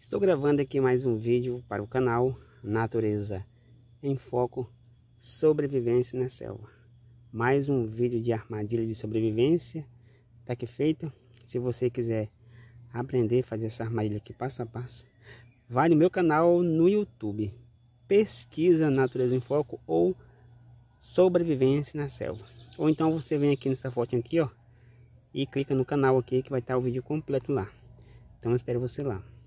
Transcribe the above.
Estou gravando aqui mais um vídeo para o canal Natureza em Foco Sobrevivência na Selva. Mais um vídeo de armadilha de sobrevivência, está aqui feito. Se você quiser aprender a fazer essa armadilha aqui passo a passo, vai no meu canal no YouTube. Pesquisa Natureza em Foco ou Sobrevivência na Selva. Ou então você vem aqui nessa foto aqui, ó, e clica no canal aqui que vai estar o vídeo completo lá. Então espero você lá.